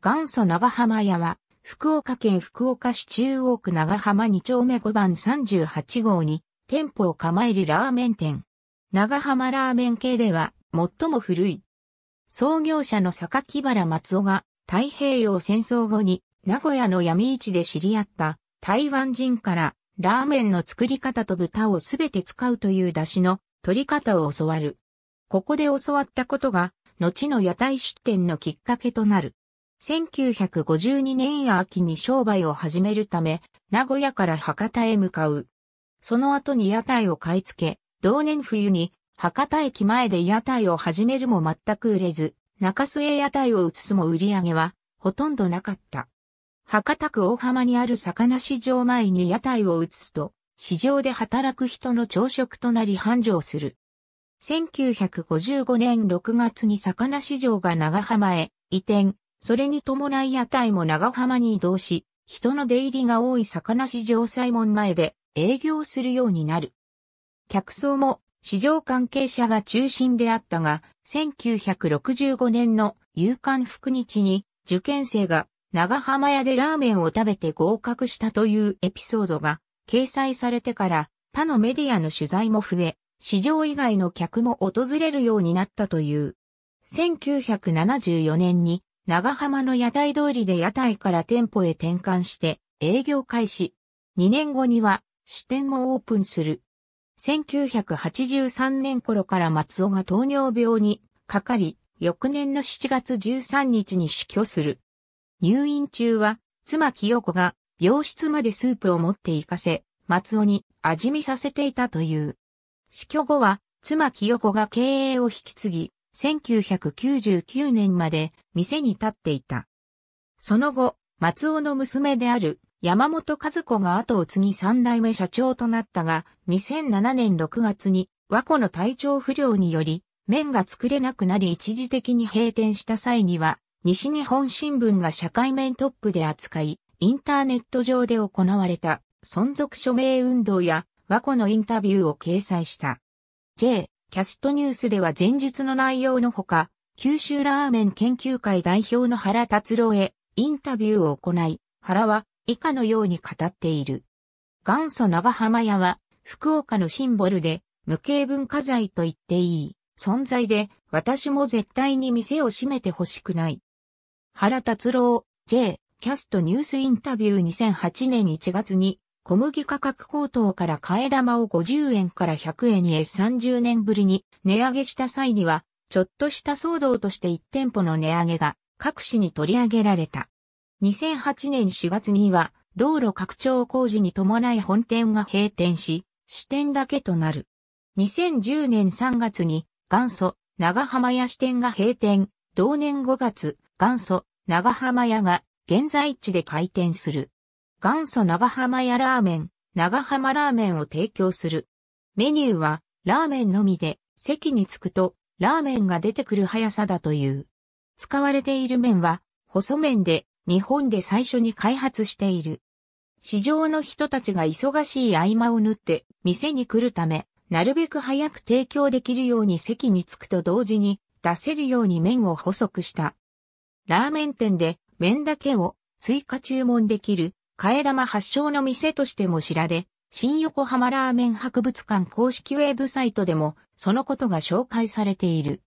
元祖長浜屋は、福岡県福岡市中央区長浜2丁目5番38号に店舗を構えるラーメン店。長浜ラーメン系では最も古い。創業者の木原松尾が太平洋戦争後に名古屋の闇市で知り合った台湾人からラーメンの作り方と豚をすべて使うという出汁の取り方を教わる。ここで教わったことが後の屋台出店のきっかけとなる。1952年秋に商売を始めるため、名古屋から博多へ向かう。その後に屋台を買い付け、同年冬に博多駅前で屋台を始めるも全く売れず、中洲へ屋台を移すも売り上げはほとんどなかった。博多区大浜にある魚市場前に屋台を移すと、市場で働く人の朝食となり繁盛する。1955年6月に魚市場が長浜へ移転、それに伴い屋台も長浜に移動し、人の出入りが多い魚市場西門前で営業するようになる。客層も市場関係者が中心であったが、1965年の夕刊福日に受験生が長浜屋でラーメンを食べて合格したというエピソードが掲載されてから他のメディアの取材も増え、市場以外の客も訪れるようになったという。1974年に長浜の屋台通りで屋台から店舗へ転換して営業開始。2年後には支店もオープンする。1983年頃から松尾が糖尿病にかかり、翌年の7月13日に死去する。入院中は、妻清子が病室までスープを持って行かせ、松尾に味見させていたという。死去後は、妻清子が経営を引き継ぎ、1999年まで店に立っていた。その後、松尾の娘である山本和子が後を継ぎ三代目社長となったが、2007年6月に和子の体調不良により、麺が作れなくなり一時的に閉店した際には、西日本新聞が社会面トップで扱い、インターネット上で行われた存続署名運動や和子のインタビューを掲載した。J. キャストニュースでは前日の内容のほか、九州ラーメン研究会代表の原達郎へインタビューを行い、原は以下のように語っている。元祖長浜屋は福岡のシンボルで無形文化財と言っていい存在で私も絶対に店を閉めてほしくない。原達郎 J キャストニュースインタビュー2008年1月に小麦価格高騰から替え玉を50円から100円へ30年ぶりに値上げした際には、ちょっとした騒動として1店舗の値上げが各市に取り上げられた。2008年4月には道路拡張工事に伴い本店が閉店し、支店だけとなる。2010年3月に元祖長浜屋支店が閉店、同年5月元祖長浜屋が現在地で開店する。元祖長浜屋ラーメン、長浜ラーメンを提供する。メニューは、ラーメンのみで、席に着くと、ラーメンが出てくる速さだという。使われている麺は、細麺で、日本で最初に開発している。市場の人たちが忙しい合間を縫って店に来るため、なるべく早く提供できるように席に着くと同時に出せるように麺を細くした。ラーメン店で麺だけを追加注文できる替え玉発祥の店としても知られ、新横浜ラーメン博物館公式ウェブサイトでもそのことが紹介されている。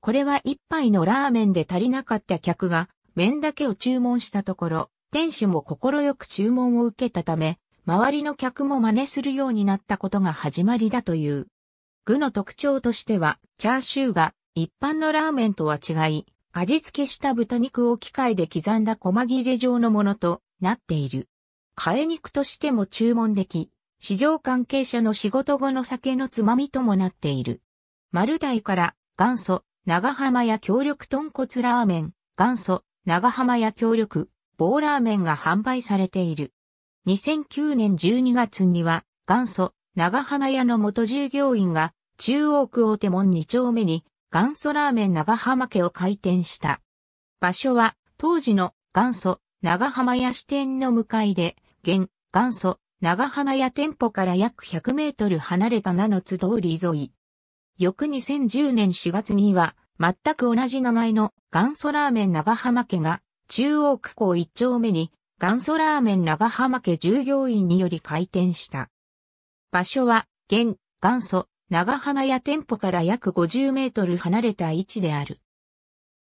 これは一杯のラーメンで足りなかった客が麺だけを注文したところ、店主も快く注文を受けたため、周りの客も真似するようになったことが始まりだという。具の特徴としては、チャーシューが一般のラーメンとは違い、味付けした豚肉を機械で刻んだ細切れ状のものと、なっている。替え肉としても注文でき、市場関係者の仕事後の酒のつまみともなっている。丸大から元祖、長浜や協力豚骨ラーメン、元祖、長浜や協力、棒ラーメンが販売されている。2009年12月には、元祖、長浜屋の元従業員が、中央区大手門2丁目に、元祖ラーメン長浜家を開店した。場所は、当時の元祖、長浜屋支店の向かいで、現、元祖、長浜屋店舗から約100メートル離れた名の津通り沿い。翌2010年4月には、全く同じ名前の元祖ラーメン長浜家が、中央区港一丁目に、元祖ラーメン長浜家従業員により開店した。場所は、現、元祖、長浜屋店舗から約50メートル離れた位置である。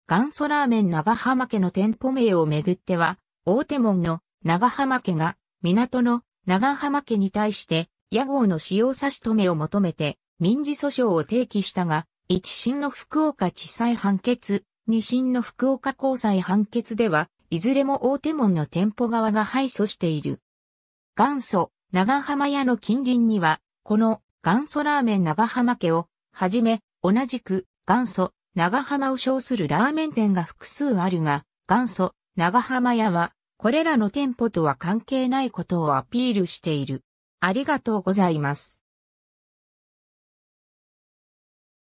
元祖ラーメン長浜家の店舗名をめぐっては、大手門の長浜家が港の長浜家に対して屋号の使用差し止めを求めて民事訴訟を提起したが、一審の福岡地裁判決、二審の福岡高裁判決では、いずれも大手門の店舗側が敗訴している。元祖、長浜屋の近隣には、この元祖ラーメン長浜家を、はじめ、同じく元祖、長浜を称するラーメン店が複数あるが、元祖、長浜屋は、これらの店舗とは関係ないことをアピールしている。ありがとうございます。